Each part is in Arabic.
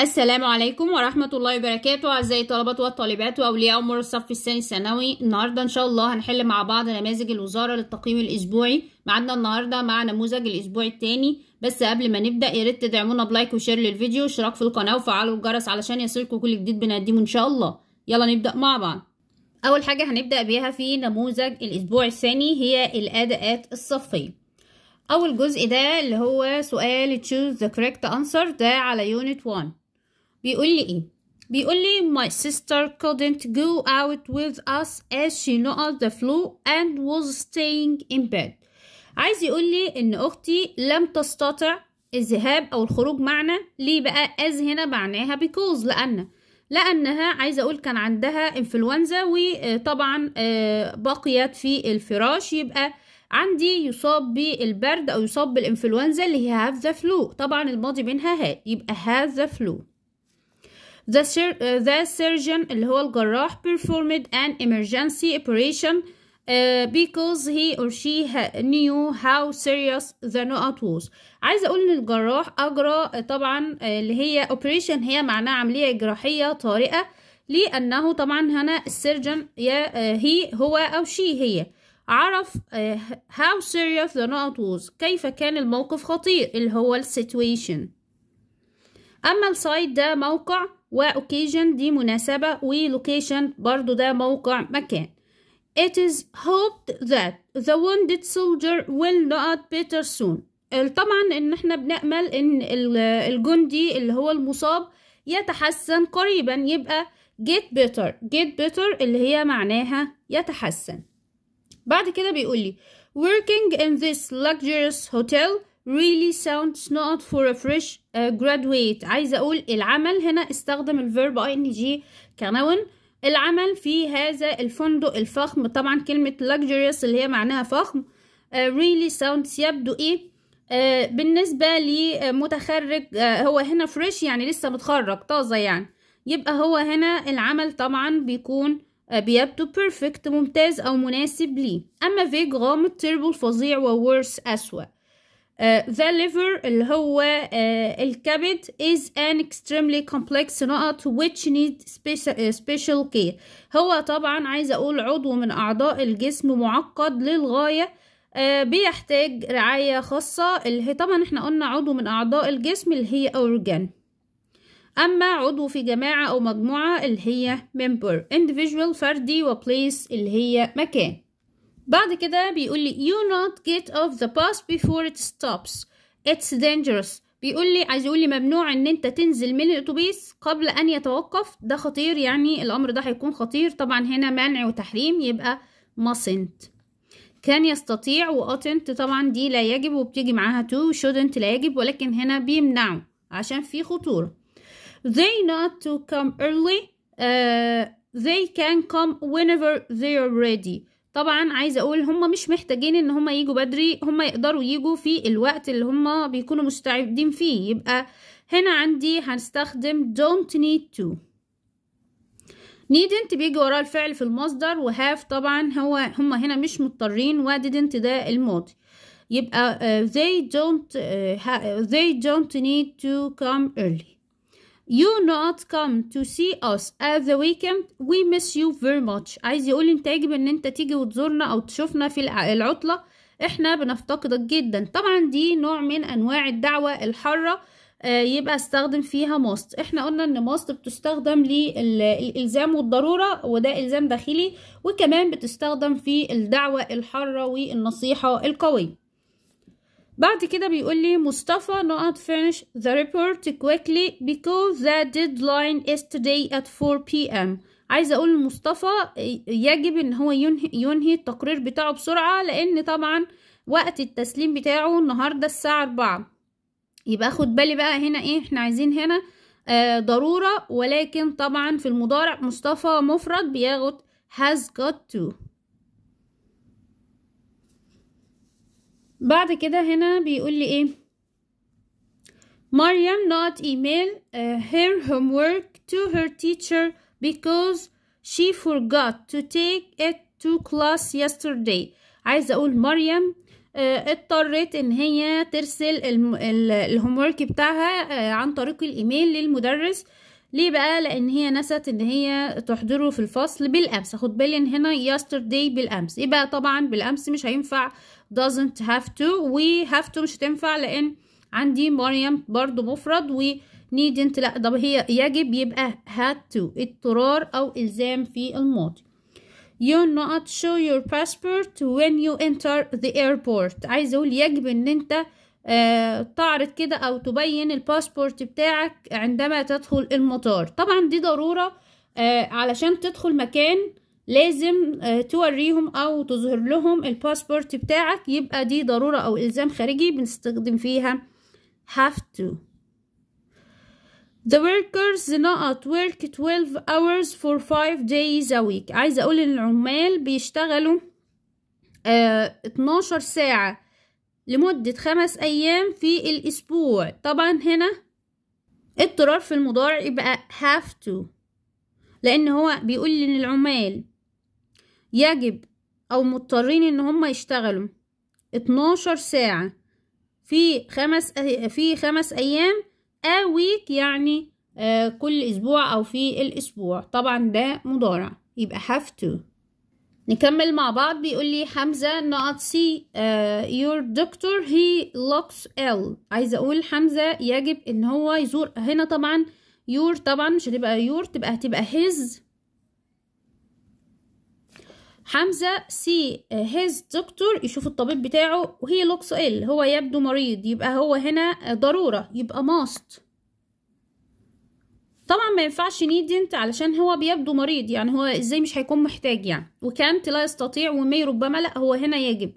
السلام عليكم ورحمة الله وبركاته أعزائي الطلبة والطالبات وأولياء أمور الصف الثاني الثانوي النهاردة إن شاء الله هنحل مع بعض نماذج الوزارة للتقييم الأسبوعي معنا النهاردة مع نموذج الأسبوع الثاني بس قبل ما نبدأ يا ريت تدعمونا بلايك وشير للفيديو واشتراك في القناة وفعلوا الجرس علشان يصلكم كل جديد بنقدمه إن شاء الله يلا نبدأ مع بعض أول حاجة هنبدأ بيها في نموذج الأسبوع الثاني هي الأداءات الصفية أول جزء ده اللي هو سؤال choose the correct answer ده على unit 1 بيقول لي ايه بيقول لي my sister couldn't go out with us as she knows the flu and was staying in bed عايز يقول لي ان اختي لم تستطع الذهاب او الخروج معنا ليه بقى as هنا معناها because لان لانها عايزه اقول كان عندها انفلونزا وطبعا آه، آه، بقيت في الفراش يبقى عندي يصاب بالبرد او يصاب بالانفلونزا اللي هي هاف ذا فلو طبعا الماضي منها ها يبقى هاف ذا فلو Uh, the, surgeon اللي هو الجراح performed an emergency operation uh, because he or she knew how serious the knot was عايزة أقول إن الجراح أجرى uh, طبعا uh, اللي هي operation هي معناها عملية جراحية طارئة لأنه طبعا هنا السيرجن يا هي هو أو شي هي عرف how serious the knot was كيف كان الموقف خطير اللي هو السيتويشن أما السايد ده موقع وأوكيجن دي مناسبة ولوكيشن برضو ده موقع مكان It is hoped that the wounded soldier will not better soon طبعا ان احنا بنأمل ان الجندي اللي هو المصاب يتحسن قريبا يبقى get better get better اللي هي معناها يتحسن بعد كده بيقول لي working in this luxurious hotel really sounds not for a fresh آه، graduate عايزه اقول العمل هنا استخدم الفيرب ان جي كنون العمل في هذا الفندق الفخم طبعا كلمه luxurious اللي هي معناها فخم آه، really sounds يبدو ايه آه، بالنسبة لمتخرج هو هنا فريش يعني لسه متخرج طازة يعني يبقى هو هنا العمل طبعا بيكون بيبدو بيرفكت ممتاز أو مناسب ليه أما فيج غامض تربو فظيع وورث أسوأ ذا آه، liver اللي هو آه، الكبد is an extremely complex نقط which need آه، special care هو طبعا عايز اقول عضو من اعضاء الجسم معقد للغاية بيحتاج رعاية خاصة اللي هي طبعا احنا قلنا عضو من اعضاء الجسم اللي هي organ اما عضو في جماعة او مجموعة اللي هي member individual فردي و place اللي هي مكان بعد كده بيقول لي you not get off the bus before it stops it's dangerous بيقول لي عايز يقول لي ممنوع ان انت تنزل من الاتوبيس قبل ان يتوقف ده خطير يعني الامر ده هيكون خطير طبعا هنا منع وتحريم يبقى mustn't كان يستطيع وأطنت طبعا دي لا يجب وبتيجي معاها تو shouldn't لا يجب ولكن هنا بيمنعوا عشان في خطورة they not to come early uh, they can come whenever they are ready طبعا عايزه اقول هم مش محتاجين ان هم يجوا بدري هم يقدروا يجوا في الوقت اللي هم بيكونوا مستعدين فيه يبقى هنا عندي هنستخدم don't need to needn't بيجي وراه الفعل في المصدر وهاف طبعا هو هم هنا مش مضطرين و didn't ده الماضي يبقى uh, they don't uh, they don't need to come early You not come to see us at the weekend we miss you very much عايز يقول انت يجب ان انت تيجي وتزورنا او تشوفنا في العطلة احنا بنفتقدك جدا طبعا دي نوع من انواع الدعوة الحارة آه، يبقى استخدم فيها ماست احنا قلنا ان ماست بتستخدم للالزام والضرورة وده الزام داخلي وكمان بتستخدم في الدعوة الحارة والنصيحة القوية بعد كده بيقول لي مصطفى not finish the report quickly because the deadline is today at 4 p.m. عايزه اقول لمصطفى يجب ان هو ينهي, ينهي التقرير بتاعه بسرعه لان طبعا وقت التسليم بتاعه النهارده الساعه 4 يبقى اخد بالي بقى هنا ايه احنا عايزين هنا آه ضروره ولكن طبعا في المضارع مصطفى مفرد بياخد has got to بعد كده هنا بيقول لي ايه مريم not email uh, her homework to her teacher because she forgot to take it to class yesterday عايزه اقول مريم uh, اضطرت ان هي ترسل الهومورك بتاعها uh, عن طريق الايميل للمدرس ليه بقى لان هي نست ان هي تحضره في الفصل بالامس خد بالي ان هنا yesterday بالامس يبقى طبعا بالامس مش هينفع doesn't have to و have to مش هتنفع لان عندي مريم برضو مفرد و needn't لا ده هي يجب يبقى had to اضطرار او الزام في الماضي you not show your passport when you enter the airport عايز اقول يجب ان انت آه، تعرض كده او تبين الباسبورت بتاعك عندما تدخل المطار طبعا دي ضرورة آه، علشان تدخل مكان لازم آه، توريهم او تظهر لهم الباسبورت بتاعك يبقى دي ضرورة او الزام خارجي بنستخدم فيها have to The workers not work 12 hours for 5 days a week عايزة اقول ان العمال بيشتغلوا اه 12 ساعة لمدة خمس أيام في الأسبوع طبعا هنا اضطرار في المضارع يبقى have to لأن هو بيقول إن العمال يجب أو مضطرين إن هم يشتغلوا اتناشر ساعة في خمس في خمس أيام a week يعني آه، كل أسبوع أو في الأسبوع طبعا ده مضارع يبقى have to نكمل مع بعض بيقول لي حمزة نقط سي يور دكتور هي لوكس ال عايزة اقول حمزة يجب ان هو يزور هنا طبعا يور طبعا مش هتبقى يور تبقى هتبقى his حمزة سي uh, his دكتور يشوف الطبيب بتاعه وهي لوكس ال هو يبدو مريض يبقى هو هنا ضرورة يبقى must طبعا ما ينفعش نيدنت علشان هو بيبدو مريض يعني هو ازاي مش هيكون محتاج يعني وكانت لا يستطيع ومي ربما لا هو هنا يجب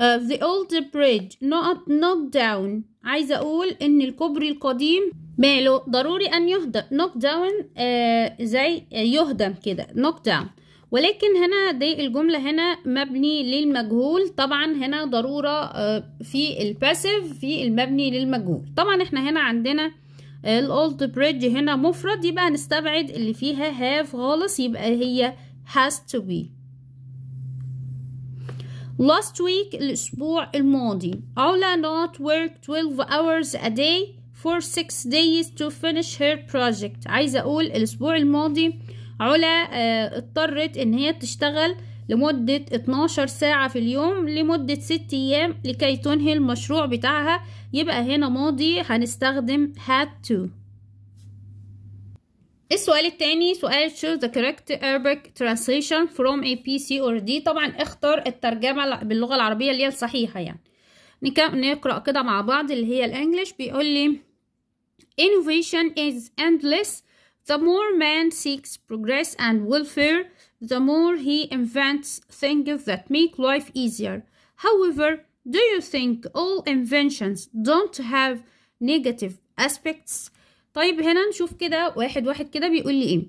uh, the old bridge not knock down عايزة اقول ان الكوبري القديم ماله ضروري ان يهدم knock down uh, زي uh, يهدم كده knock down ولكن هنا دي الجملة هنا مبني للمجهول طبعا هنا ضرورة uh, في الباسيف في المبني للمجهول طبعا احنا هنا عندنا الاولد بريدج هنا مفرد يبقى هنستبعد اللي فيها have خالص يبقى هي has to be last week الأسبوع الماضي علا not worked 12 hours a day for 6 days to finish her project عايزة أقول الأسبوع الماضي علا آه، اضطرت إن هي تشتغل لمدة 12 ساعة في اليوم لمدة 6 أيام لكي تنهي المشروع بتاعها يبقى هنا ماضي هنستخدم had to السؤال التاني سؤال choose the correct Arabic translation from A, B, C or D طبعا اختر الترجمة باللغة العربية اللي هي الصحيحة يعني نقرأ كده مع بعض اللي هي الانجليش بيقول لي Innovation is endless the more man seeks progress and welfare the more he invents things that make life easier. However, do you think all inventions don't have negative aspects? طيب هنا نشوف كده واحد واحد كده بيقول لي ايه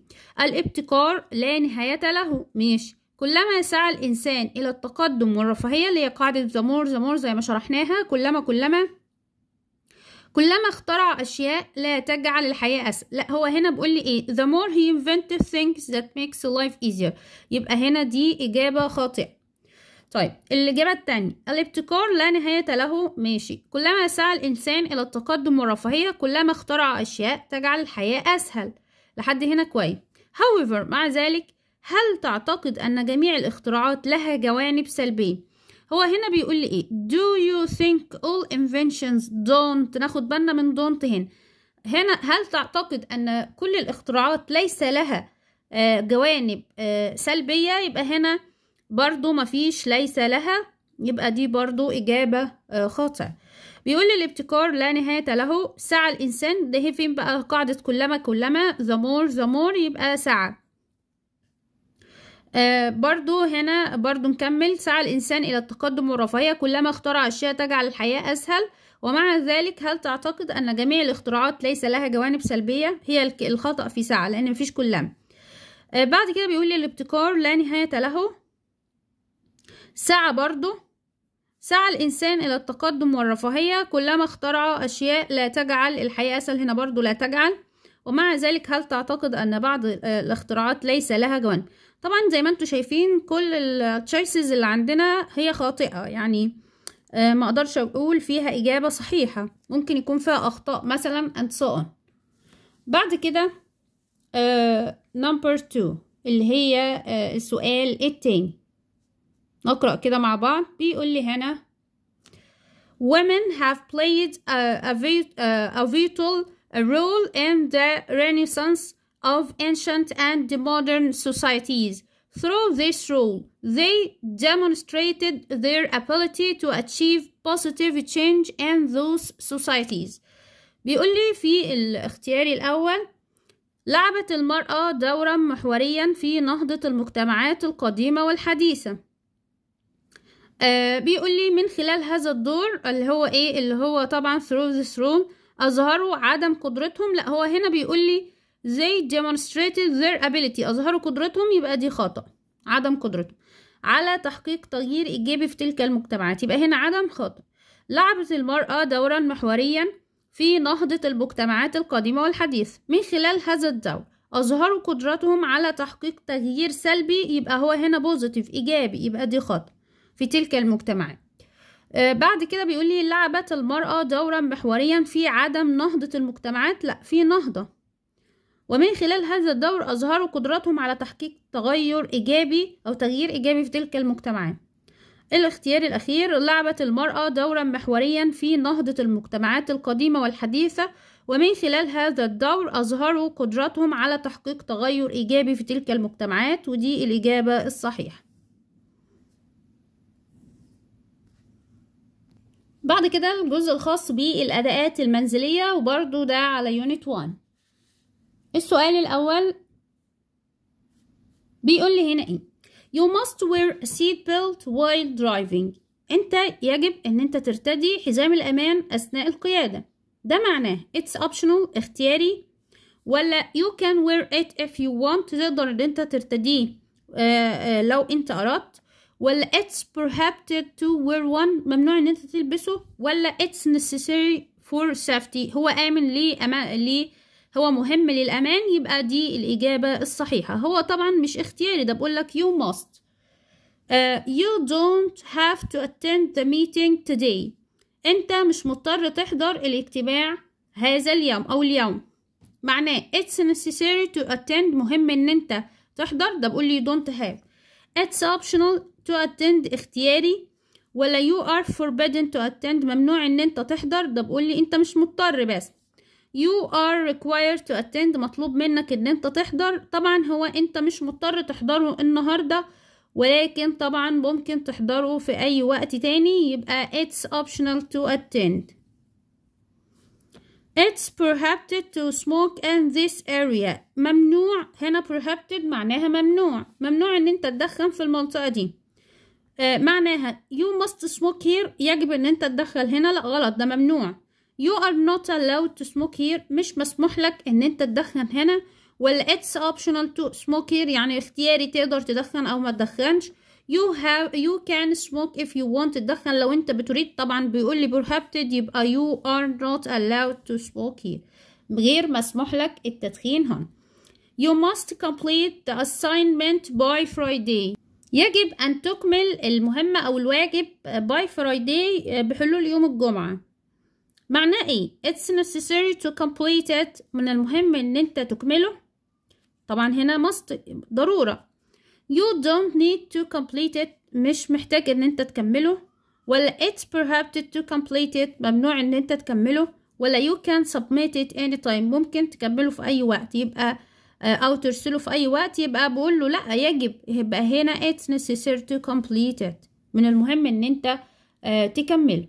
الابتكار لا نهاية له ماشي كلما سعى الإنسان إلى التقدم والرفاهية اللي هي قاعدة the more the more زي ما شرحناها كلما كلما كلما اخترع أشياء لا تجعل الحياة أسهل لا هو هنا بيقول لي إيه the more he invented things that makes life easier يبقى هنا دي إجابة خاطئة طيب الإجابة التانية الابتكار لا نهاية له ماشي كلما سعى الإنسان إلى التقدم والرفاهية كلما اخترع أشياء تجعل الحياة أسهل لحد هنا كويس however مع ذلك هل تعتقد أن جميع الاختراعات لها جوانب سلبية هو هنا بيقول لي ايه do you think all inventions don't ناخد بالنا من don't هنا هنا هل تعتقد ان كل الاختراعات ليس لها آه، جوانب آه، سلبية يبقى هنا برضو مفيش ليس لها يبقى دي برضو إجابة آه، خاطئة بيقول الابتكار لا نهاية له سعى الإنسان ده فين بقى قاعدة كلما كلما the more the more يبقى سعى آه برضو هنا برضو نكمل سعى الإنسان إلى التقدم والرفاهية كلما اخترع أشياء تجعل الحياة أسهل ومع ذلك هل تعتقد أن جميع الاختراعات ليس لها جوانب سلبية هي الخطأ في سعى لأن مفيش كلام آه بعد كده بيقول لي الابتكار لا نهاية له سعى برضو سعى الإنسان إلى التقدم والرفاهية كلما اخترع أشياء لا تجعل الحياة أسهل هنا برضو لا تجعل ومع ذلك هل تعتقد أن بعض الاختراعات ليس لها جوانب طبعا زي ما انتم شايفين كل التشويسز اللي عندنا هي خاطئه يعني آه، ما اقدرش اقول فيها اجابه صحيحه ممكن يكون فيها اخطاء مثلا and so on بعد كده نمبر uh, 2 اللي هي uh, السؤال التاني نقرا كده مع بعض بيقول لي هنا women have played a, a, آه، a vital role in the renaissance of ancient and modern societies. Through this rule, they demonstrated their ability to achieve positive change in those societies. بيقول لي في الاختياري الأول لعبت المرأة دورا محوريا في نهضة المجتمعات القديمة والحديثة آه بيقول لي من خلال هذا الدور اللي هو ايه اللي هو طبعا through this room أظهروا عدم قدرتهم لا هو هنا بيقول لي they demonstrated their ability أظهروا قدرتهم يبقى دي خطأ عدم قدرتهم على تحقيق تغيير إيجابي في تلك المجتمعات يبقى هنا عدم خطأ لعبت المرأة دورا محوريا في نهضة المجتمعات القديمة والحديثة من خلال هذا الدور أظهروا قدرتهم على تحقيق تغيير سلبي يبقى هو هنا بوزيتيف إيجابي يبقى دي خطأ في تلك المجتمعات آه، بعد كده بيقول لي لعبت المرأة دورا محوريا في عدم نهضة المجتمعات لا في نهضة ومن خلال هذا الدور أظهروا قدرتهم على تحقيق تغير إيجابي أو تغيير إيجابي في تلك المجتمعات الاختيار الأخير لعبت المرأة دورا محوريا في نهضة المجتمعات القديمة والحديثة ومن خلال هذا الدور أظهروا قدرتهم على تحقيق تغير إيجابي في تلك المجتمعات ودي الإجابة الصحيحة بعد كده الجزء الخاص بالأداءات المنزلية وبرضو ده على يونت 1 السؤال الأول بيقول لي هنا إيه You must wear a seat belt while driving أنت يجب أن أنت ترتدي حزام الأمان أثناء القيادة ده معناه it's optional اختياري ولا you can wear it if you want تقدر ان انت ترتديه آه، آه، لو انت اردت ولا it's prohibited to wear one ممنوع ان انت تلبسه ولا it's necessary for safety هو امن ليه أمان ليه هو مهم للأمان يبقى دي الإجابة الصحيحة هو طبعا مش اختياري ده بقولك you must uh, you don't have to attend the meeting today أنت مش مضطر تحضر الاجتماع هذا اليوم أو اليوم معناه it's necessary to attend مهم إن أنت تحضر ده بقول you don't have it's optional to attend اختياري ولا you are forbidden to attend ممنوع ان انت تحضر ده بقول لي انت مش مضطر بس you are required to attend مطلوب منك ان انت تحضر طبعا هو انت مش مضطر تحضره النهاردة ولكن طبعا ممكن تحضره في اي وقت تاني يبقى it's optional to attend It's prohibited to smoke in this area ممنوع هنا prohibited معناها ممنوع ممنوع ان انت تدخن في المنطقة دي آه معناها you must smoke here يجب ان انت تدخل هنا لا غلط ده ممنوع You are not allowed to smoke here مش مسموح لك ان انت تدخن هنا ولا it's optional to smoke here يعني اختياري تقدر تدخن او ما تدخنش you have you can smoke if you want تدخن لو انت بتريد طبعا بيقول لي prohibited يبقى you are not allowed to smoke here غير مسموح لك التدخين هنا you must complete the assignment by Friday يجب أن تكمل المهمة أو الواجب by Friday بحلول يوم الجمعة معناه ايه it's necessary to complete it من المهم ان انت تكمله طبعا هنا must ضرورة you don't need to complete it مش محتاج ان انت تكمله ولا it's perhaps to complete it ممنوع ان انت تكمله ولا you can submit it anytime ممكن تكمله في اي وقت يبقى آه، او ترسله في اي وقت يبقى بقول له لا يجب يبقى هنا it's necessary to complete it من المهم ان انت آه، تكمله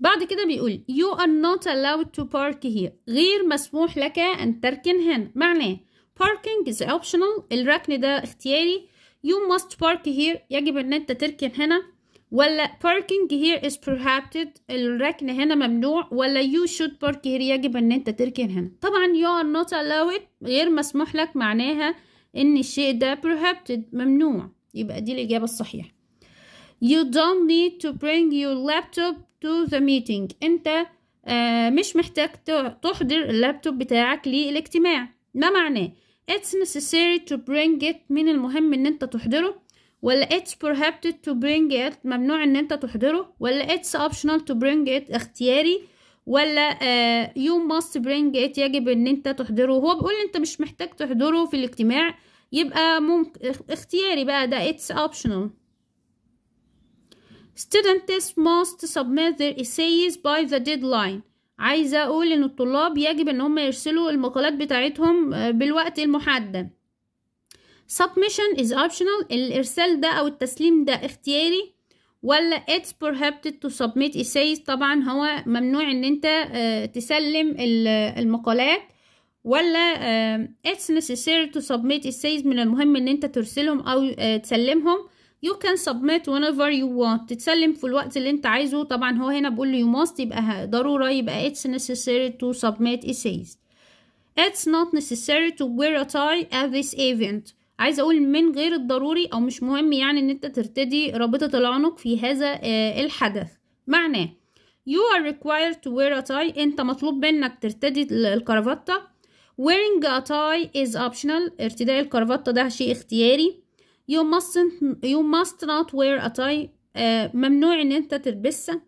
بعد كده بيقول you are not allowed to park here غير مسموح لك أن تركن هنا معناه parking is optional الركن ده اختياري you must park here يجب أن أنت تركن هنا ولا parking here is prohibited الركن هنا ممنوع ولا you should park here يجب أن أنت تركن هنا طبعا you are not allowed غير مسموح لك معناها إن الشيء ده prohibited ممنوع يبقى دي الإجابة الصحيحة you don't need to bring your laptop to the meeting انت آه، مش محتاج تحضر اللابتوب بتاعك للاجتماع ما معناه it's necessary to bring it من المهم ان انت تحضره ولا it's prohibited to bring it ممنوع ان انت تحضره ولا it's optional to bring it اختياري ولا uh, you must bring it يجب ان انت تحضره هو بيقول انت مش محتاج تحضره في الاجتماع يبقى ممكن اختياري بقى ده it's optional students must submit their essays by the deadline عايزة أقول إن الطلاب يجب إن هم يرسلوا المقالات بتاعتهم آه، بالوقت المحدد submission is optional الإرسال ده أو التسليم ده اختياري ولا it's prohibited to submit essays طبعا هو ممنوع إن أنت آه، تسلم المقالات ولا آه، it's necessary to submit essays من المهم إن أنت ترسلهم أو تسلمهم You can submit whenever you want تتسلم في الوقت اللي انت عايزه طبعا هو هنا بيقول لي you must يبقى ضرورة يبقى it's necessary to submit essays It's not necessary to wear a tie at this event عايز اقول من غير الضروري او مش مهم يعني ان انت ترتدي رابطة العنق في هذا آه، الحدث معناه you are required to wear a tie انت مطلوب منك ترتدي الكرافتة wearing a tie is optional ارتداء الكرافتة ده شيء اختياري you mustn't you must not wear a tie uh, ممنوع ان انت تلبسها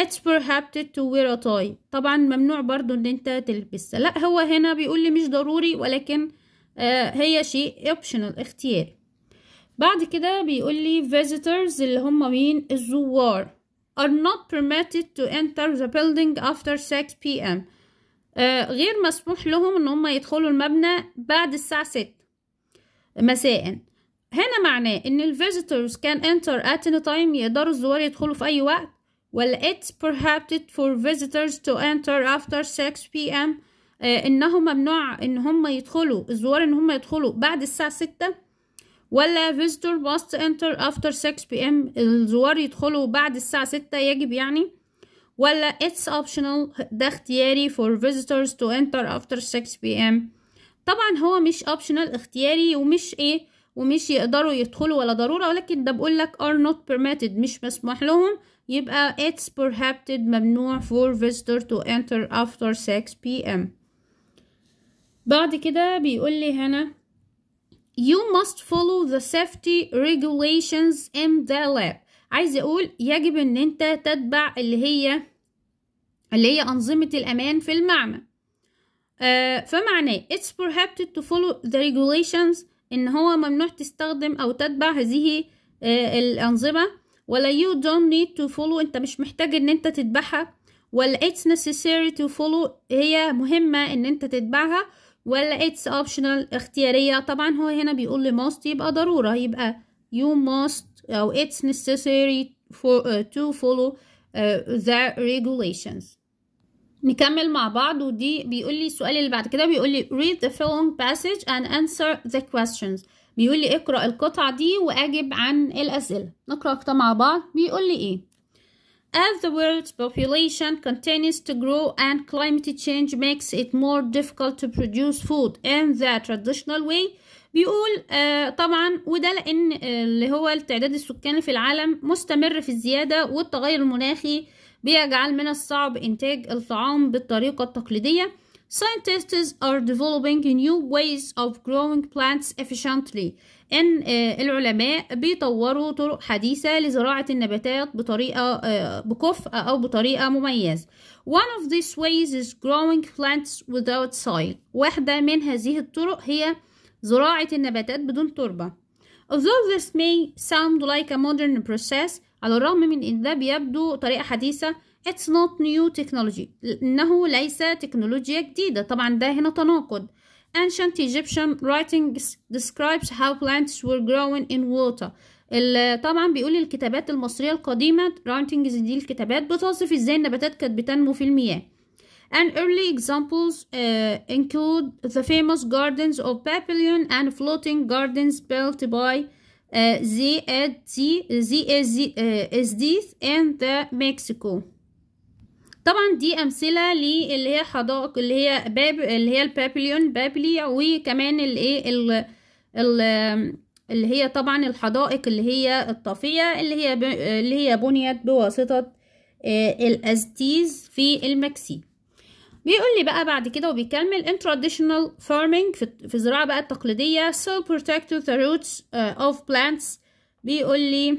it's prohibited to wear a tie طبعا ممنوع برضو ان انت تلبسها لا هو هنا بيقول لي مش ضروري ولكن uh, هي شيء optional اختياري بعد كده بيقول لي visitors اللي هم مين الزوار are not permitted to enter the building after 6 p.m. Uh, غير مسموح لهم ان هم يدخلوا المبنى بعد الساعة 6 مساء هنا معناه ان visitors can enter at any time يقدروا الزوار يدخلوا في اي وقت ولا it's prohibited for visitors to enter after 6 p.m. آه انه ممنوع ان هم يدخلوا الزوار ان هم يدخلوا بعد الساعة 6 ولا visitor must enter after 6 p.m. الزوار يدخلوا بعد الساعة 6 يجب يعني ولا it's optional ده اختياري for visitors to enter after 6 p.m. طبعا هو مش optional اختياري ومش ايه ومش يقدروا يدخلوا ولا ضرورة ولكن ده بقول لك are not permitted مش مسموح لهم يبقى it's prohibited ممنوع for visitor to enter after 6 p.m. بعد كده بيقول لي هنا you must follow the safety regulations in the lab عايز اقول يجب ان انت تتبع اللي هي اللي هي انظمة الامان في المعمل آه فمعناه it's prohibited to follow the regulations إن هو ممنوع تستخدم أو تتبع هذه آه، الأنظمة ولا you don't need to follow أنت مش محتاج إن أنت تتبعها ولا it's necessary to follow هي مهمة إن أنت تتبعها ولا it's optional اختيارية طبعا هو هنا بيقول لي must يبقى ضرورة يبقى you must أو it's necessary for, uh, to follow uh, the regulations نكمل مع بعض ودي بيقول لي السؤال اللي بعد كده بيقول لي read the following passage and answer the questions بيقول لي اقرأ القطعة دي وأجب عن الأسئلة نقرأ كده مع بعض بيقول لي إيه As the world's population continues to grow and climate change makes it more difficult to produce food in the traditional way بيقول آه طبعا وده لأن آه، اللي هو التعداد السكاني في العالم مستمر في الزيادة والتغير المناخي بيجعل من الصعب إنتاج الطعام بالطريقة التقليدية scientists are developing new ways of growing plants efficiently ان آه، العلماء بيطوروا طرق حديثة لزراعة النباتات بطريقة آه، بكفء او بطريقة مميزة one of these ways is growing plants without soil واحدة من هذه الطرق هي زراعة النباتات بدون تربة although this may sound like a modern process على الرغم من ان ده بيبدو طريقة حديثة it's not new technology انه ليس تكنولوجيا جديدة طبعا ده هنا تناقض ancient Egyptian writing describes how plants were growing in water طبعا بيقول الكتابات المصرية القديمة writings دي الكتابات بتوصف ازاي النباتات كانت بتنمو في المياه and early examples uh, include the famous gardens of Papillion and floating gardens built by they آه، add آه، the they طبعا دي امثله للي هي حدائق اللي هي باب اللي هي البابليون بابلي وكمان الايه اللي هي طبعا الحدائق اللي هي الطافيه اللي هي اللي هي بنيت بواسطه آه، الازتيز في المكسيك بيقول لي بقى بعد كده وبيكمل in traditional farming في الزراعة بقى التقليدية so protect the roots of plants بيقول لي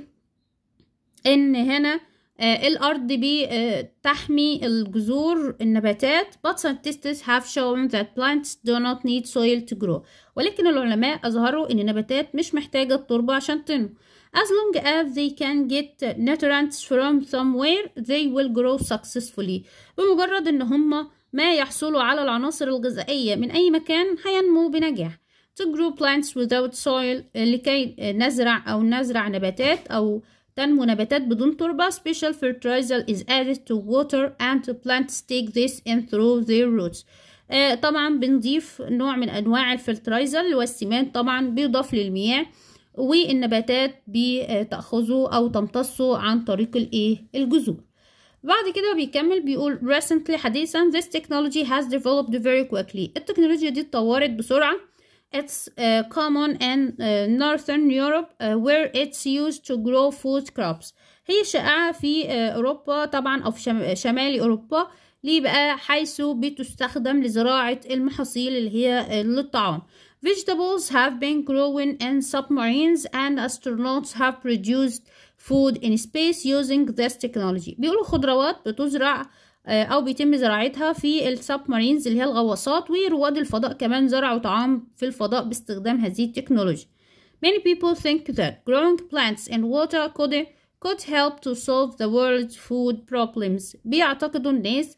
ان هنا الأرض بتحمي الجذور النباتات but scientists have shown that plants do not need soil to grow ولكن العلماء أظهروا إن النباتات مش محتاجة التربة عشان تنمو as long as they can get nutrients from somewhere they will grow successfully بمجرد إن هما ما يحصل على العناصر الغذائية من أي مكان هينمو بنجاح to grow plants without soil آه، لكي آه، نزرع أو نزرع نباتات أو تنمو نباتات بدون تربة special fertilizer is added to water and to plants take this in through their roots آه طبعا بنضيف نوع من أنواع الفلترايزر اللي هو السمان طبعا بيضاف للمياه والنباتات بتأخذه أو تمتصه عن طريق الإيه الجذور بعد كده بيكمل بيقول recently حديثا this technology has developed very quickly التكنولوجيا دي اتطورت بسرعة it's uh, common in uh, northern Europe uh, where it's used to grow food crops هي شائعة في uh, أوروبا طبعا أو في شمال أوروبا ليه بقى حيث بتستخدم لزراعة المحاصيل اللي هي uh, للطعام Vegetables have been growing in submarines and astronauts have produced food in space using this technology بيقولوا خضروات بتزرع آه، او بيتم زراعتها في السبمارينز اللي هي الغواصات ورواد الفضاء كمان زرعوا طعام في الفضاء باستخدام هذه التكنولوجيا Many people think that growing plants in water could, could help to solve the world's food problems. بيعتقدوا الناس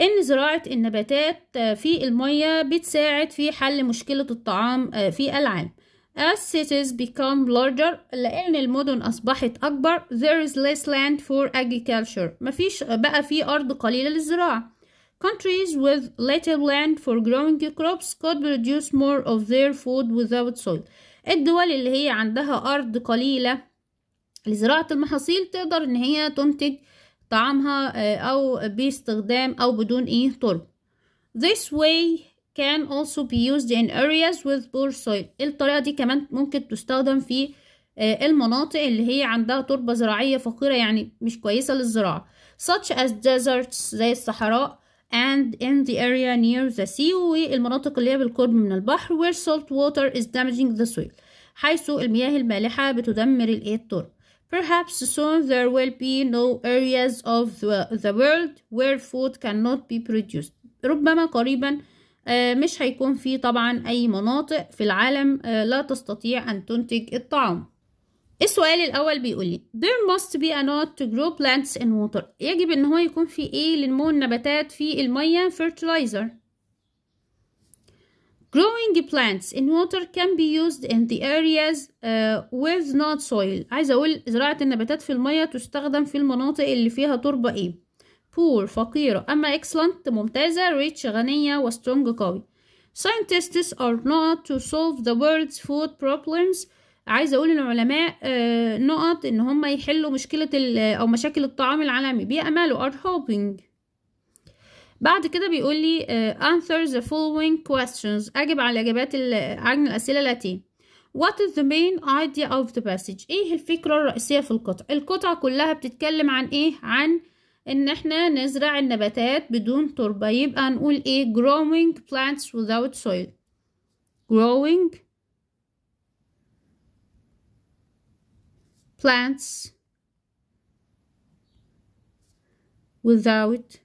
إن زراعة النباتات آه، في المية بتساعد في حل مشكلة الطعام آه، في العالم. As cities become larger لأن المدن أصبحت أكبر there is less land for agriculture مفيش بقى في أرض قليلة للزراعة Countries with little land for growing crops could produce more of their food without soil الدول اللي هي عندها أرض قليلة لزراعة المحاصيل تقدر إن هي تنتج طعامها أو باستخدام أو بدون إيه طرق This way can also be used in areas with poor soil الطريقة دي كمان ممكن تستخدم في المناطق اللي هي عندها تربة زراعية فقيرة يعني مش كويسة للزراعة such as deserts زي الصحراء and in the area near the sea والمناطق اللي هي بالقرب من البحر where salt water is damaging the soil حيث المياه المالحة بتدمر الايه التربة Perhaps soon there will be no areas of the the world where food cannot be produced. ربما قريبا آه، مش هيكون في طبعا أي مناطق في العالم آه، لا تستطيع أن تنتج الطعام السؤال الأول بيقول لي there must be a not to grow plants in water يجب إن هو يكون في إيه لنمو النباتات في المية fertilizer Growing plants in water can be used in the areas uh, with not soil عايزة أقول زراعة النباتات في المية تستخدم في المناطق اللي فيها تربة إيه poor فقيرة أما excellent ممتازة rich غنية و strong قوي scientists are not to solve the world's food problems عايزة أقول للعلماء آه، نقط إن هم يحلوا مشكلة أو مشاكل الطعام العالمي بيأملوا are hoping بعد كده بيقول لي آه، answer the following questions أجب على الإجابات عن الأسئلة التي What is the main idea of the passage؟ إيه الفكرة الرئيسية في القطع؟ القطع كلها بتتكلم عن إيه؟ عن ان احنا نزرع النباتات بدون تربة يبقى نقول ايه growing plants without soil growing plants without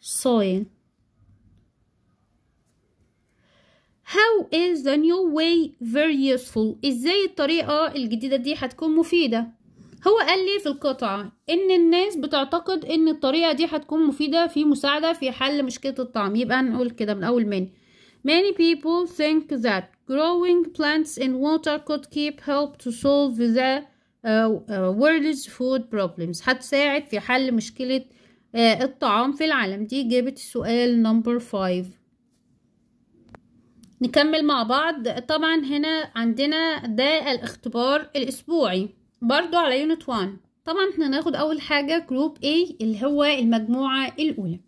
soil How is the new way very useful؟ ازاي الطريقة الجديدة دي هتكون مفيدة؟ هو قال لي في القطعة إن الناس بتعتقد إن الطريقة دي هتكون مفيدة في مساعدة في حل مشكلة الطعم يبقى نقول كده من أول ماني Many people think that growing plants in water could keep help to solve the uh, uh, world's food problems هتساعد في حل مشكلة uh, الطعام في العالم دي جابت السؤال نمبر five نكمل مع بعض طبعا هنا عندنا ده الاختبار الأسبوعي برضو على يونت 1 طبعا احنا ناخد اول حاجة جروب A اللي هو المجموعة الاولى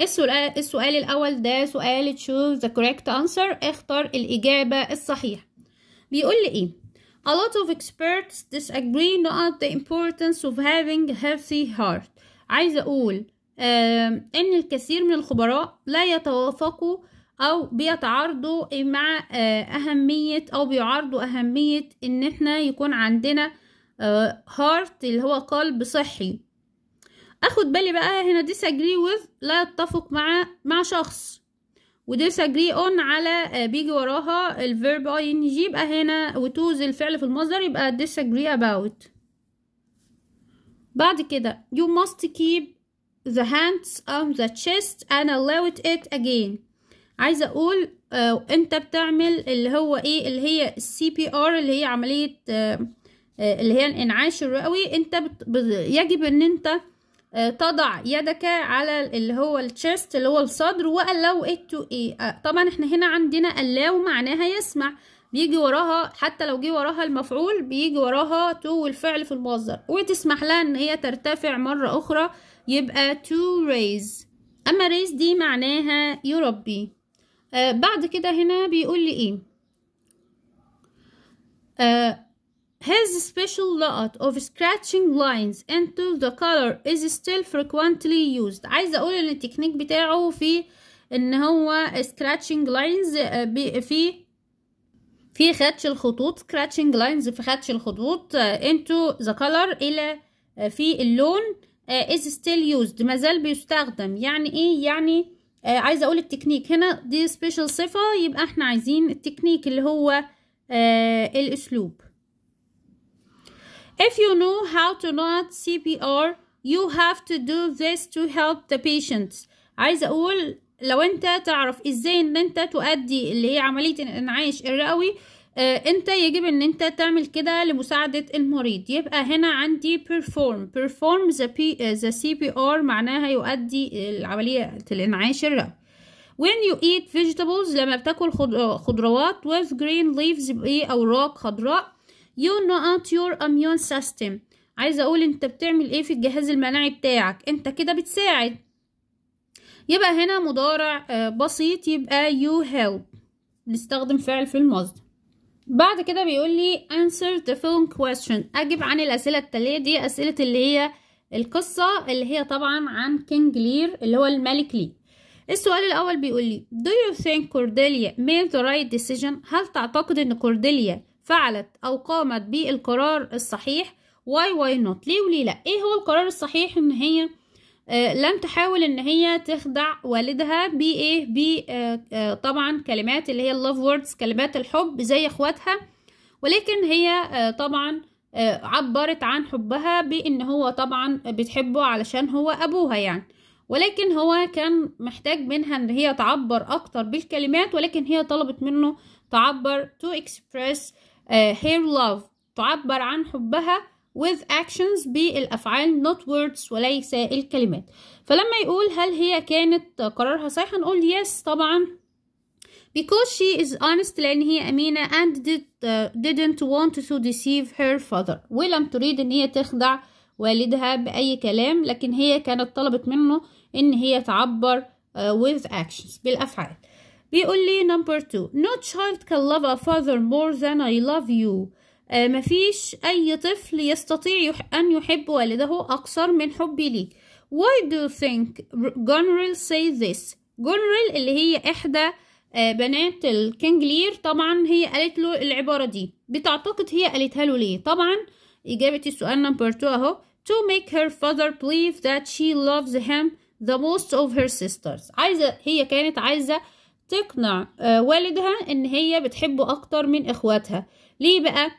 السؤال, السؤال الاول ده سؤال choose the correct answer اختر الاجابة الصحيحة بيقول لي ايه A lot of experts disagree not the importance of having a healthy heart عايز اقول ان الكثير من الخبراء لا يتوافقوا او بيتعارضوا مع آه، اهمية او بيعارضوا اهمية ان احنا يكون عندنا هارت آه، اللي هو قلب صحي اخد بالي بقى هنا disagree with لا يتفق مع مع شخص وdisagree on على آه، بيجي وراها الفيرب ing يبقى هنا وتوز الفعل في المصدر يبقى disagree about بعد كده you must keep the hands on the chest and allow it again عايزه اقول آه انت بتعمل اللي هو ايه اللي هي السي بي ار اللي هي عمليه آه آه، اللي هي الانعاش الرئوي انت يجب ان انت آه، تضع يدك على اللي هو الشيست اللي هو الصدر ولو اتو ايه آه، طبعا احنا هنا عندنا اللاو معناها يسمع بيجي وراها حتى لو جه وراها المفعول بيجي وراها تو والفعل في المصدر وتسمح لها ان هي ترتفع مرة اخرى يبقى تو raise اما raise دي معناها يربي آه بعد كده هنا بيقول لي ايه آه His special lot of scratching lines into the color is still frequently used عايزة أقول إن التكنيك بتاعه في إن هو scratching lines آه، في في خدش الخطوط scratching lines في خدش الخطوط آه، into the color إلى آه، في اللون is still used مازال بيستخدم يعني إيه يعني عايزة أقول التكنيك هنا دي special صفة يبقى إحنا عايزين التكنيك اللي هو الأسلوب If you know how to not CPR you have to do this to help the patients عايزة أقول لو أنت تعرف إزاي إن أنت تؤدي اللي هي عملية الإنعاش الرئوي آه، أنت يجب إن أنت تعمل كده لمساعدة المريض يبقى هنا عندي perform perform the, آه، CPR معناها يؤدي العملية الإنعاش الرئوي when you eat vegetables لما بتاكل آه، خضروات with green leaves أوراق خضراء you not your immune system عايزه اقول انت بتعمل ايه في الجهاز المناعي بتاعك انت كده بتساعد يبقى هنا مضارع آه، بسيط يبقى you help نستخدم فعل في المصدر بعد كده بيقول لي answer the following question اجب عن الاسئله التاليه دي اسئله اللي هي القصه اللي هي طبعا عن كينج لير اللي هو الملك لير السؤال الاول بيقول لي do you think Cordelia made the right decision هل تعتقد ان كورديليا فعلت أو قامت بالقرار الصحيح واي واي نوت ليه وليه لا ايه هو القرار الصحيح ان هي آه لم تحاول ان هي تخدع والدها بايه ب إيه؟ آه،, آه طبعا كلمات اللي هي اللاف ووردز كلمات الحب زي اخواتها ولكن هي آه طبعا آه، عبرت عن حبها بان هو طبعا بتحبه علشان هو ابوها يعني ولكن هو كان محتاج منها ان هي تعبر اكتر بالكلمات ولكن هي طلبت منه تعبر to express آه، her love تعبر عن حبها with actions بالأفعال not words وليس الكلمات فلما يقول هل هي كانت قرارها صحيح هنقول yes طبعا because she is honest لأن هي أمينة and did, uh, didn't want to deceive her father ولم تريد أن هي تخدع والدها بأي كلام لكن هي كانت طلبت منه أن هي تعبر uh, with actions بالأفعال بيقول لي نمبر تو no child can love a father more than I love you آه مفيش أي طفل يستطيع يح أن يحب والده أكثر من حبي ليك why do you think Gonril say this Gonril اللي هي إحدى آه بنات الكينج لير طبعا هي قالت له العبارة دي بتعتقد هي قالتها له ليه طبعا إجابة السؤال نمبر تو أهو to make her father believe that she loves him the most of her sisters عايزة هي كانت عايزة تقنع آه، والدها ان هي بتحبه اكتر من اخواتها ليه بقى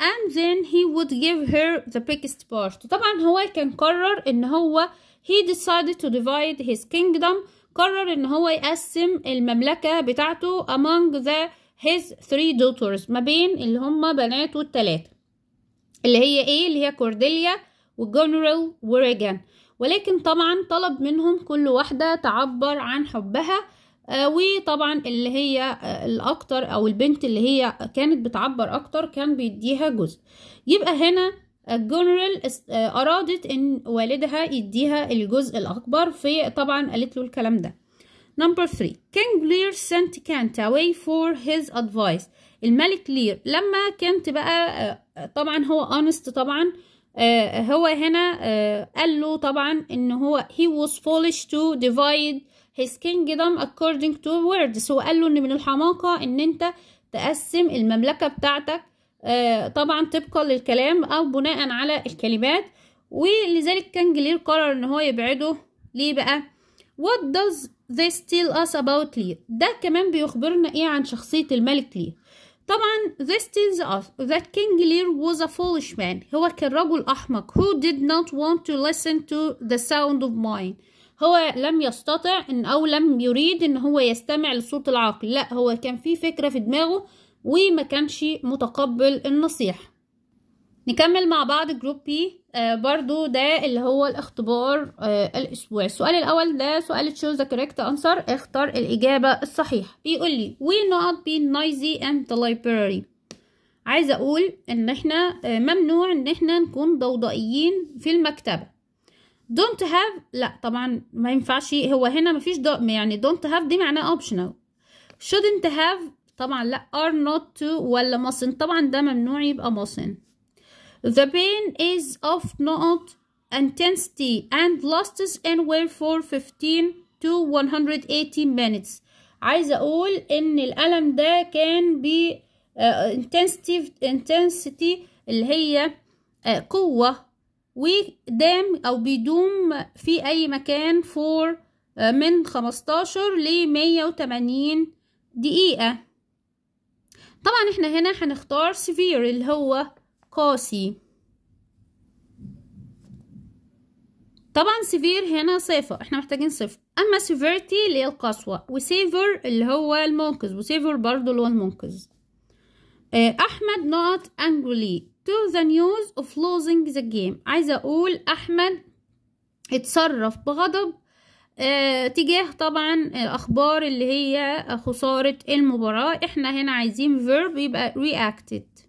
and then he would give her the biggest part طبعا هو كان قرر ان هو he decided to divide his kingdom قرر ان هو يقسم المملكة بتاعته among the his three daughters ما بين اللي هما بناته التلاتة اللي هي ايه اللي هي كورديليا وجنرال وريجان ولكن طبعا طلب منهم كل واحدة تعبر عن حبها آه، وطبعا اللي هي آه، الاكتر او البنت اللي هي كانت بتعبر اكتر كان بيديها جزء يبقى هنا الجنرال آه، ارادت ان والدها يديها الجزء الاكبر في طبعا قالت له الكلام ده نمبر 3 كينج لير سنت كانت اواي فور هيز ادفايس الملك لير لما كانت بقى طبعا هو اونست طبعا هو هنا قال له طبعا ان هو he was foolish to divide his kingdom according to words هو قال له ان من الحماقة ان انت تقسم المملكة بتاعتك آه، طبعا طبقا للكلام او بناء على الكلمات ولذلك كان جلير قرر ان هو يبعده ليه بقى what does this tell us about Lear ده كمان بيخبرنا ايه عن شخصية الملك لير طبعا this tells us that King Lear was a foolish man هو كان رجل أحمق who did not want to listen to the sound of mine هو لم يستطع ان او لم يريد ان هو يستمع لصوت العقل لا هو كان في فكره في دماغه وما كانش متقبل النصيحه نكمل مع بعض جروب بي آه برضو ده اللي هو الاختبار آه الاسبوع السؤال الاول ده سؤال تشوز ذا كوريكت انسر اختار الاجابه الصحيحه بيقول لي وي not be noisy in the library عايزه اقول ان احنا آه ممنوع ان احنا نكون ضوضائيين في المكتبه don't have لا طبعا ما ينفعش هو هنا مفيش فيش يعني don't have دي معناه optional shouldn't have طبعا لا are not to ولا mustn't طبعا ده ممنوع يبقى mustn't the pain is of not intensity and lasts anywhere for 15 to 180 minutes عايزه اقول ان الالم ده كان ب uh, intensity intensity اللي هي uh, قوه ودام او بيدوم في اي مكان فور آه، من 15 ل 180 دقيقة طبعا احنا هنا هنختار سيفير اللي هو قاسي طبعا سيفير هنا صفة احنا محتاجين صفة اما سيفيرتي اللي هي القسوة وسيفر اللي هو المنقذ وسيفر برضو اللي هو المنقذ آه، احمد نوت انجولي to the news of losing the game عايزة أقول أحمد اتصرف بغضب اه تجاه طبعا آه، أخبار اللي هي خسارة المباراة احنا هنا عايزين verb يبقى reacted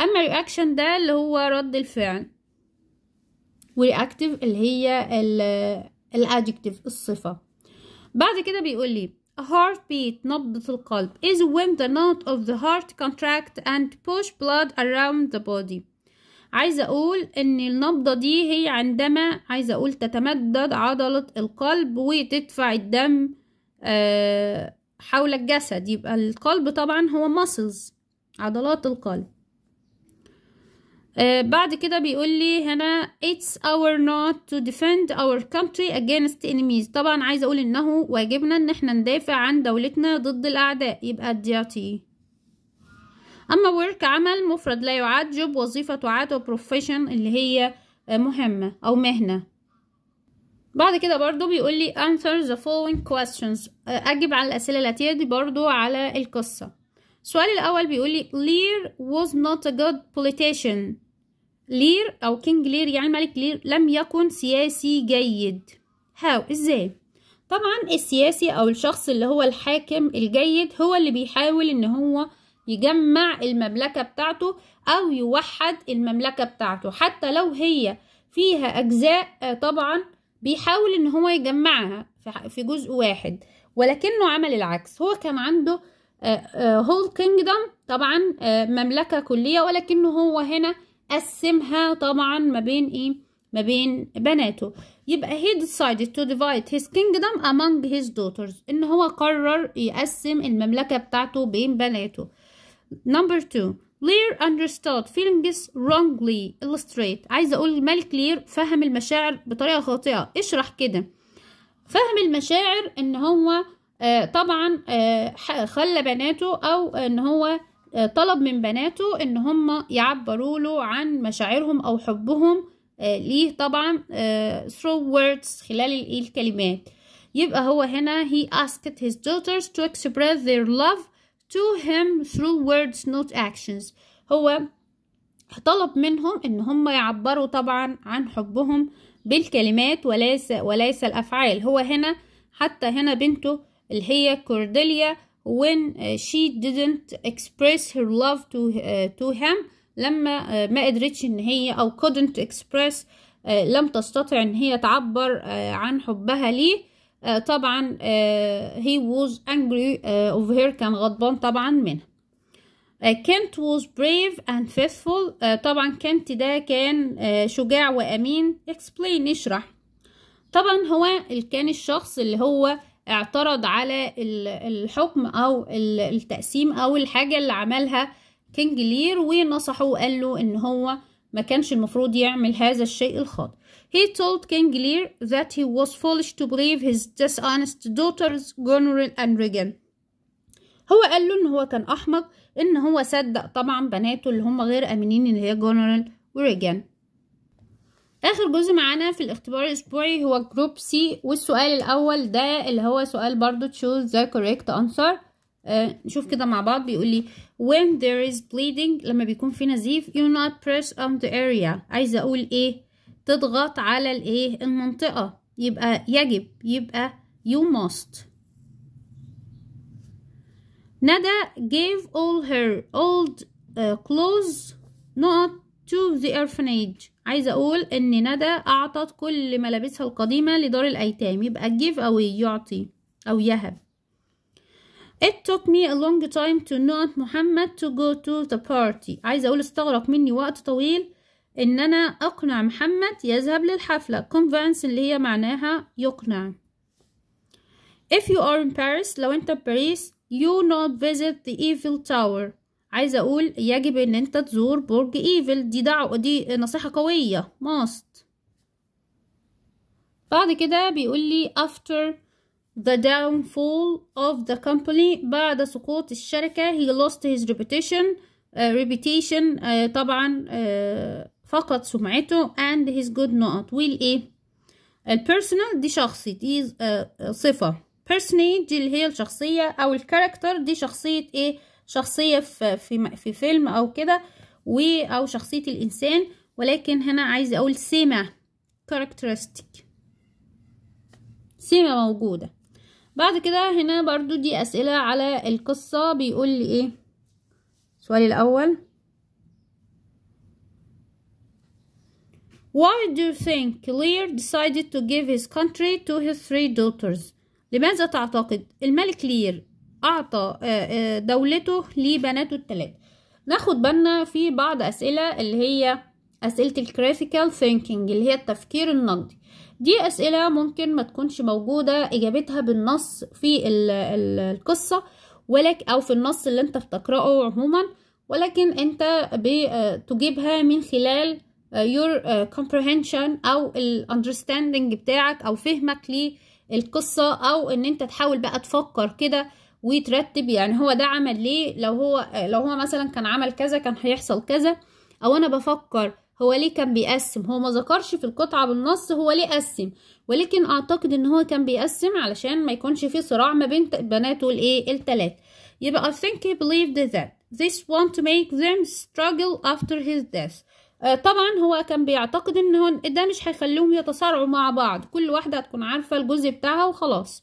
أما reaction ده اللي هو رد الفعل reactive اللي هي adjective الصفة بعد كده بيقول لي A heartbeat نبضة القلب is when the note of the heart contract and push blood around the body عايزة أقول إن النبضة دي هي عندما عايزة أقول تتمدد عضلة القلب وتدفع الدم آه، حول الجسد يبقى القلب طبعا هو muscles عضلات القلب آه، بعد كده بيقول لي هنا it's our not to defend our country against enemies طبعا عايزه اقول انه واجبنا ان احنا ندافع عن دولتنا ضد الاعداء يبقى duty اما work عمل مفرد لا يعد job وظيفه تعد وبروفيشن اللي هي آه، مهمه او مهنه بعد كده برضو بيقول لي answer the following questions آه، اجب على الاسئله الاتيه دي برضو على القصه السؤال الأول بيقول لي Lear was not a good politician لير أو كينج لير يعني ملك لير لم يكن سياسي جيد هاو إزاي طبعا السياسي أو الشخص اللي هو الحاكم الجيد هو اللي بيحاول إن هو يجمع المملكة بتاعته أو يوحد المملكة بتاعته حتى لو هي فيها أجزاء آه، طبعا بيحاول إن هو يجمعها في جزء واحد ولكنه عمل العكس هو كان عنده هول آه، كينجدم آه، طبعا مملكة كلية ولكنه هو هنا قسمها طبعا ما بين ايه ما بين بناته يبقى he decided to divide his kingdom among his daughters ان هو قرر يقسم المملكة بتاعته بين بناته number two Lear understood feelings wrongly illustrate عايزة اقول الملك لير فهم المشاعر بطريقة خاطئة اشرح كده فهم المشاعر ان هو آه طبعا آه خلى بناته او ان هو آه، طلب من بناته ان هم يعبروا له عن مشاعرهم او حبهم آه، ليه طبعا آه، through words خلال الكلمات يبقى هو هنا he asked his daughters to express their love to him through words not actions هو طلب منهم ان هم يعبروا طبعا عن حبهم بالكلمات وليس وليس الافعال هو هنا حتى هنا بنته اللي هي كورديليا when uh, she didn't express her love to uh, to him لما uh, ما قدرتش ان هي او couldn't express لم تستطع ان هي تعبر عن حبها ليه طبعا he was angry of her كان غضبان طبعا منها كنت was brave and faithful طبعا كنت ده كان شجاع وأمين explain اشرح طبعا هو كان الشخص اللي هو اعترض على الحكم او التقسيم او الحاجة اللي عملها كينج لير ونصحه وقال له ان هو ما كانش المفروض يعمل هذا الشيء الخاطئ He told King Lear that he was foolish to believe his dishonest daughters Goneril and Regan هو قال له ان هو كان احمق ان هو صدق طبعا بناته اللي هم غير امنين اللي هي جونرال وريجان اخر جزء معانا في الاختبار الاسبوعي هو جروب سي والسؤال الاول ده اللي هو سؤال برضو choose the correct answer آه نشوف كده مع بعض بيقول لي when there is bleeding لما بيكون في نزيف you not press on the area عايزه اقول ايه تضغط على الايه المنطقه يبقى يجب يبقى you must ندى gave all her old uh, clothes not to the orphanage عايزة أقول إن ندى أعطت كل ملابسها القديمة لدار الأيتام يبقى give away يعطي أو يهب It took me a long time to know محمد to go to the party عايزة أقول استغرق مني وقت طويل إن أنا أقنع محمد يذهب للحفلة convince اللي هي معناها يقنع If you are in Paris لو أنت في باريس you not visit the Eiffel Tower عايزه اقول يجب ان انت تزور برج ايفل دي دعوه دي نصيحه قويه ماست بعد كده بيقول لي after the downfall of the company بعد سقوط الشركة he lost his reputation uh, reputation uh, طبعا uh, فقد سمعته and his good not will ايه البيرسونال دي شخصي دي uh, صفة personage اللي هي الشخصية او الكاركتر دي شخصية ايه شخصية في, في, في فيلم أو كده و أو شخصية الإنسان ولكن هنا عايزة أقول سمة characteristic سمة موجودة بعد كده هنا برضو دي أسئلة على القصة بيقول لي إيه سؤالي الأول Why do you think Lear decided to give his country to his three daughters؟ لماذا تعتقد الملك لير أعطى آه، آه، دولته لبناته الثلاثة ناخد بالنا في بعض أسئلة اللي هي أسئلة الكريتيكال ثينكينج اللي هي التفكير النقدي دي أسئلة ممكن ما تكونش موجودة إجابتها بالنص في القصة ولك أو في النص اللي أنت بتقرأه عموما ولكن أنت بتجيبها آه، من خلال your comprehension أو ال understanding بتاعك أو فهمك للقصة أو إن أنت تحاول بقى تفكر كده ويترتب يعني هو ده عمل ليه لو هو لو هو مثلا كان عمل كذا كان هيحصل كذا او انا بفكر هو ليه كان بيقسم هو ما ذكرش في القطعة بالنص هو ليه قسم ولكن اعتقد ان هو كان بيقسم علشان ما يكونش في صراع ما بين بناته الايه التلات يبقى I think he believed that this want to make them struggle after his death آه، طبعا هو كان بيعتقد ان هو ده مش هيخليهم يتصارعوا مع بعض كل واحدة هتكون عارفة الجزء بتاعها وخلاص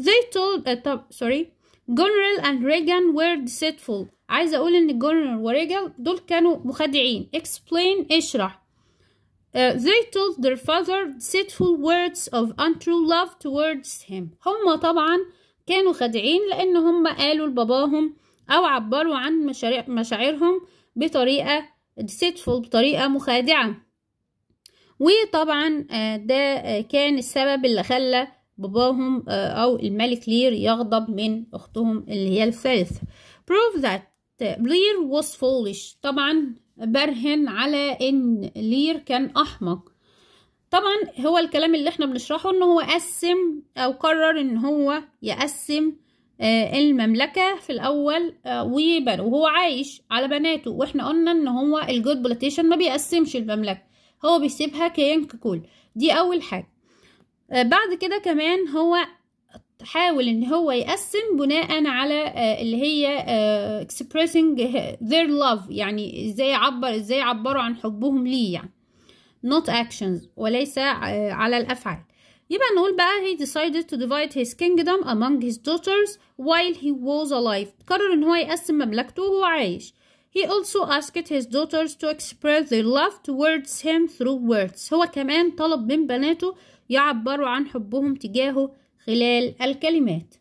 they told uh, sorry جنرال اند ريجان وير ديسيتفول عايزة أقول إن جنرال وريجان دول كانوا مخادعين اكسبلين اشرح uh, they told their father deceitful words of untrue love towards him هما طبعا كانوا خادعين لأن هما قالوا لباباهم أو عبروا عن مشاعرهم بطريقة deceitful بطريقة مخادعة وطبعا uh, ده كان السبب اللي خلى باباهم آه، أو الملك لير يغضب من أختهم اللي هي الثالثة prove that لير was foolish طبعا برهن على إن لير كان أحمق طبعا هو الكلام اللي احنا بنشرحه ان هو قسم او قرر ان هو يقسم آه، المملكة في الأول آه، ويبر وهو عايش على بناته واحنا قلنا ان هو الجود بلاتيشن ما بيقسمش المملكة هو بيسيبها كيان ككل دي أول حاجة بعد كده كمان هو حاول ان هو يقسم بناء على اللي هي expressing their love يعني ازاي عبر ازاي عبروا عن حبهم ليه يعني not actions وليس على الافعال يبقى نقول بقى he decided to divide his kingdom among his daughters while he was alive قرر ان هو يقسم مملكته وهو عايش he also asked his daughters to express their love towards him through words هو كمان طلب من بناته يعبروا عن حبهم تجاهه خلال الكلمات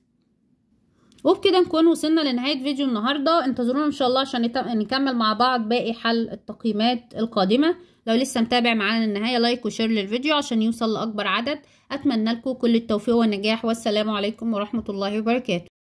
وبكده نكون وصلنا لنهاية فيديو النهاردة انتظرونا ان شاء الله عشان نكمل مع بعض باقي حل التقييمات القادمة لو لسه متابع معانا النهاية لايك وشير للفيديو عشان يوصل لأكبر عدد اتمنى لكم كل التوفيق والنجاح والسلام عليكم ورحمة الله وبركاته